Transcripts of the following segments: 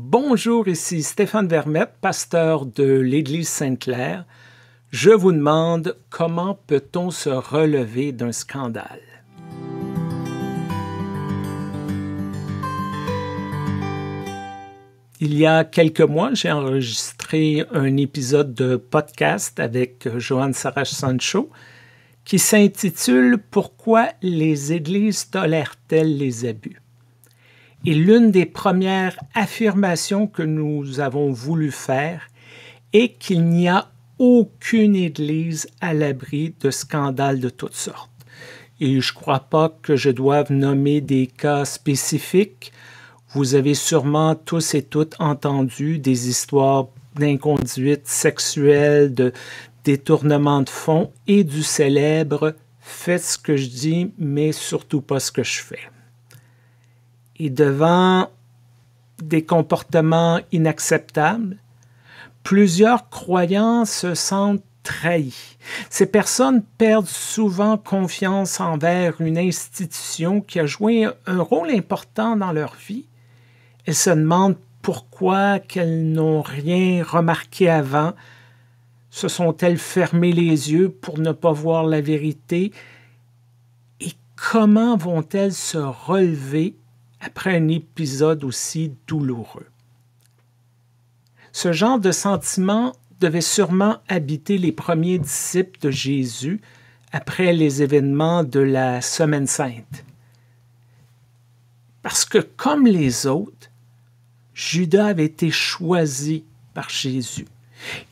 Bonjour, ici Stéphane Vermette, pasteur de l'Église Sainte-Claire. Je vous demande comment peut-on se relever d'un scandale? Il y a quelques mois, j'ai enregistré un épisode de podcast avec Johan Sarach Sancho qui s'intitule Pourquoi les églises tolèrent-elles les abus? Et l'une des premières affirmations que nous avons voulu faire est qu'il n'y a aucune Église à l'abri de scandales de toutes sortes. Et je ne crois pas que je doive nommer des cas spécifiques. Vous avez sûrement tous et toutes entendu des histoires d'inconduite sexuelle, de détournement de fonds et du célèbre Faites ce que je dis, mais surtout pas ce que je fais et devant des comportements inacceptables, plusieurs croyants se sentent trahis. Ces personnes perdent souvent confiance envers une institution qui a joué un rôle important dans leur vie. Elles se demandent pourquoi qu'elles n'ont rien remarqué avant. Se sont-elles fermées les yeux pour ne pas voir la vérité? Et comment vont-elles se relever après un épisode aussi douloureux. Ce genre de sentiment devait sûrement habiter les premiers disciples de Jésus après les événements de la Semaine sainte. Parce que comme les autres, Judas avait été choisi par Jésus.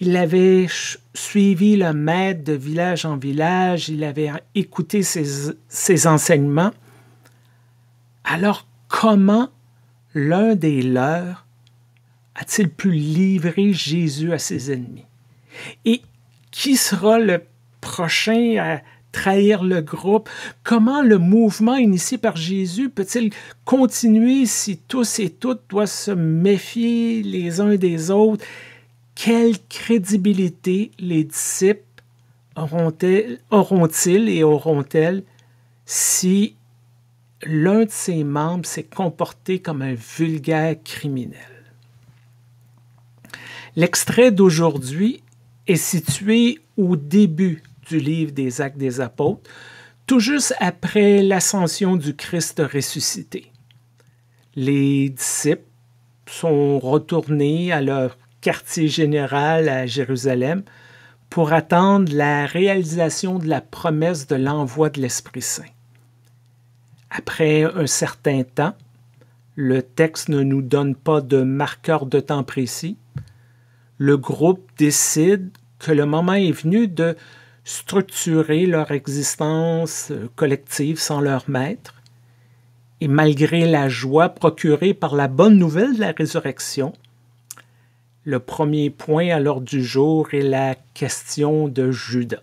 Il avait suivi le maître de village en village, il avait écouté ses, enseignements, alors comment l'un des leurs a-t-il pu livrer Jésus à ses ennemis? Et qui sera le prochain à trahir le groupe? Comment le mouvement initié par Jésus peut-il continuer si tous et toutes doivent se méfier les uns des autres? Quelle crédibilité les disciples auront-ils et auront-elles si l'un de ses membres s'est comporté comme un vulgaire criminel. L'extrait d'aujourd'hui est situé au début du livre des Actes des Apôtres, tout juste après l'ascension du Christ ressuscité. Les disciples sont retournés à leur quartier général à Jérusalem pour attendre la réalisation de la promesse de l'envoi de l'Esprit Saint. Après un certain temps, le texte ne nous donne pas de marqueur de temps précis. Le groupe décide que le moment est venu de structurer leur existence euh, collective sans leur maître. Et malgré la joie procurée par la bonne nouvelle de la résurrection, le premier point à l'ordre du jour est la question de Judas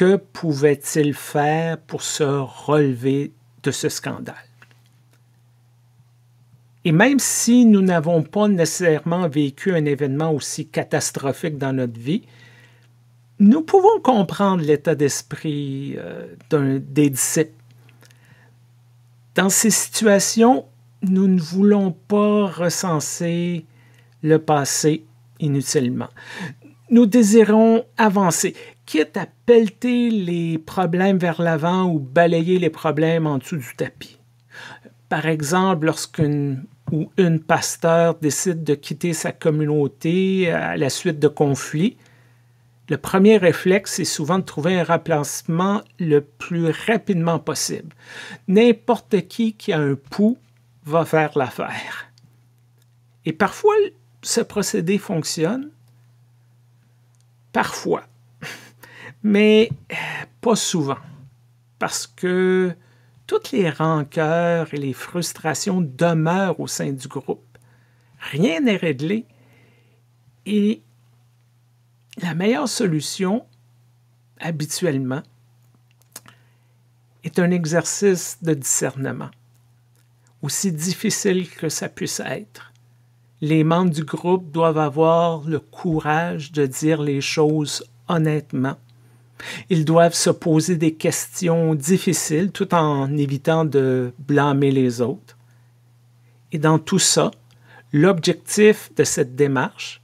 que pouvait-il faire pour se relever de ce scandale? Et même si nous n'avons pas nécessairement vécu un événement aussi catastrophique dans notre vie, nous pouvons comprendre l'état d'esprit euh, des disciples. Dans ces situations, nous ne voulons pas recenser le passé inutilement nous désirons avancer, quitte à pelleter les problèmes vers l'avant ou balayer les problèmes en dessous du tapis. Par exemple, lorsqu'une ou une pasteur décide de quitter sa communauté à la suite de conflits, le premier réflexe est souvent de trouver un remplacement le plus rapidement possible. N'importe qui qui a un pouls va faire l'affaire. Et parfois, ce procédé fonctionne, Parfois. Mais pas souvent. Parce que toutes les rancœurs et les frustrations demeurent au sein du groupe. Rien n'est réglé et la meilleure solution, habituellement, est un exercice de discernement, aussi difficile que ça puisse être les membres du groupe doivent avoir le courage de dire les choses honnêtement. Ils doivent se poser des questions difficiles tout en évitant de blâmer les autres. Et dans tout ça, l'objectif de cette démarche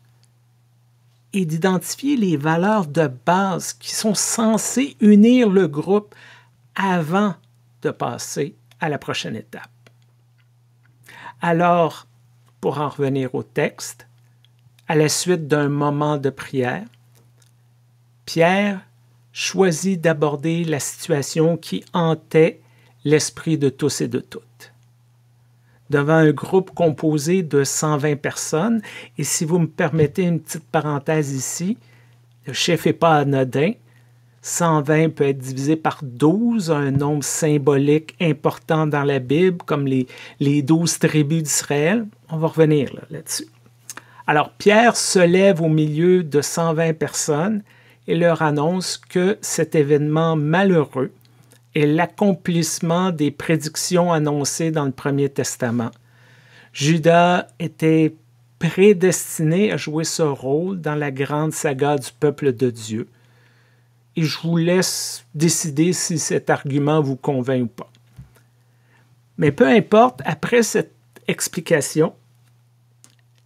est d'identifier les valeurs de base qui sont censées unir le groupe avant de passer à la prochaine étape. Alors, pour en revenir au texte, à la suite d'un moment de prière, Pierre choisit d'aborder la situation qui hantait l'esprit de tous et de toutes. Devant un groupe composé de 120 personnes, et si vous me permettez une petite parenthèse ici, le chef n'est pas anodin, 120 peut être divisé par 12, un nombre symbolique important dans la Bible, comme les, les 12 tribus d'Israël. On va revenir là-dessus. Alors, Pierre se lève au milieu de 120 personnes et leur annonce que cet événement malheureux est l'accomplissement des prédictions annoncées dans le Premier Testament. Judas était prédestiné à jouer ce rôle dans la grande saga du peuple de Dieu et je vous laisse décider si cet argument vous convainc ou pas. Mais peu importe, après cette explication,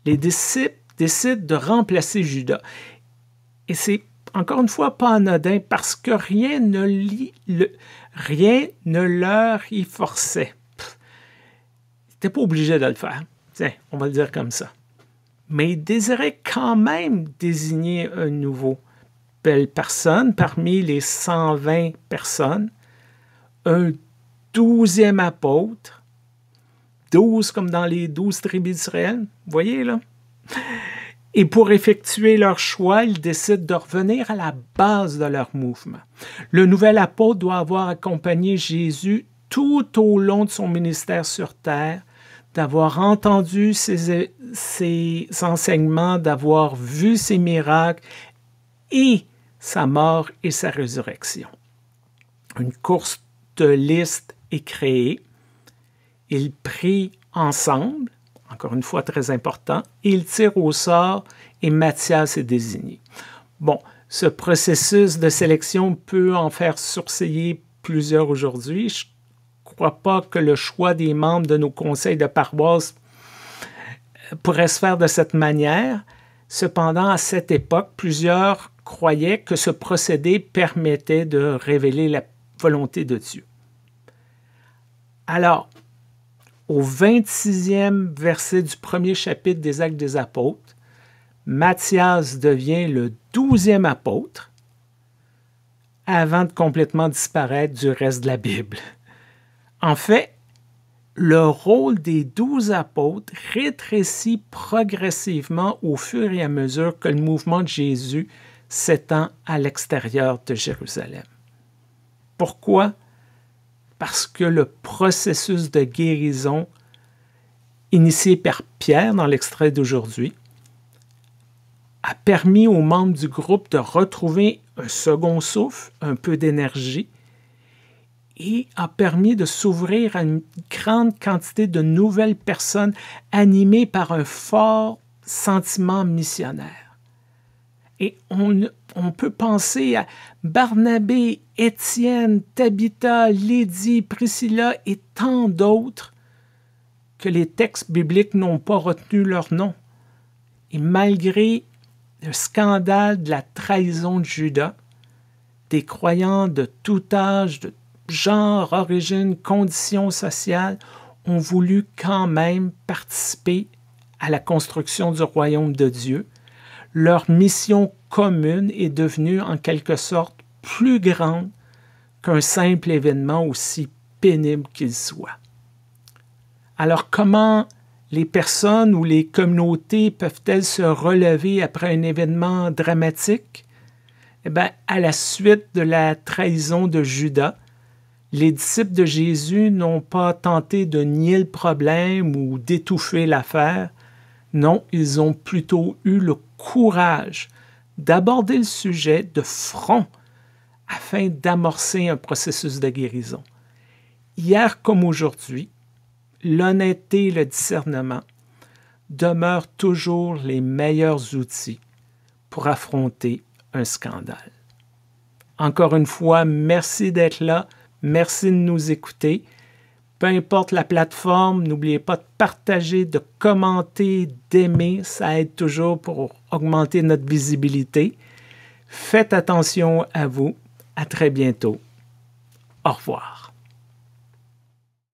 les disciples décident de remplacer Judas. Et c'est encore une fois pas anodin parce que rien ne, rien ne leur y forçait. Ils n'étaient pas obligés de le faire. Tiens, on va le dire comme ça. Mais ils désiraient quand même désigner un nouveau personnes parmi les 120 personnes, un douzième apôtre, douze comme dans les douze tribus d'Israël, voyez là. Et pour effectuer leur choix, ils décident de revenir à la base de leur mouvement. Le nouvel apôtre doit avoir accompagné Jésus tout au long de son ministère sur terre, d'avoir entendu ses enseignements, d'avoir vu ses miracles et sa mort et sa résurrection. Une course de liste est créée. Ils prient ensemble, encore une fois très important, ils tirent au sort et Mathias est désigné. Bon, ce processus de sélection peut en faire surseiller plusieurs aujourd'hui. Je ne crois pas que le choix des membres de nos conseils de paroisse euh, pourrait se faire de cette manière. Cependant, à cette époque, plusieurs croyait que ce procédé permettait de révéler la volonté de Dieu. Alors, au 26e verset du premier chapitre des Actes des Apôtres, Matthias devient le douzième apôtre avant de complètement disparaître du reste de la Bible. En fait, le rôle des douze apôtres rétrécit progressivement au fur et à mesure que le mouvement de Jésus s'étend à l'extérieur de Jérusalem. Pourquoi Parce que le processus de guérison initié par Pierre dans l'extrait d'aujourd'hui a permis aux membres du groupe de retrouver un second souffle, un peu d'énergie, et a permis de s'ouvrir à une grande quantité de nouvelles personnes animées par un fort sentiment missionnaire. Et on, peut penser à Barnabé, Étienne, Tabitha, Lydie, Priscilla et tant d'autres que les textes bibliques n'ont pas retenu leur nom. Et malgré le scandale de la trahison de Judas, des croyants de tout âge, de genre, origine, condition sociale ont voulu quand même participer à la construction du royaume de Dieu leur mission commune est devenue en quelque sorte plus grande qu'un simple événement aussi pénible qu'il soit. Alors comment les personnes ou les communautés peuvent-elles se relever après un événement dramatique Eh bien, à la suite de la trahison de Judas, les disciples de Jésus n'ont pas tenté de nier le problème ou d'étouffer l'affaire, non, ils ont plutôt eu le courage d'aborder le sujet de front afin d'amorcer un processus de guérison. Hier comme aujourd'hui, l'honnêteté et le discernement demeurent toujours les meilleurs outils pour affronter un scandale. Encore une fois, merci d'être là, merci de nous écouter peu importe la plateforme, n'oubliez pas de partager, de commenter, d'aimer. Ça aide toujours pour augmenter notre visibilité. Faites attention à vous. À très bientôt. Au revoir.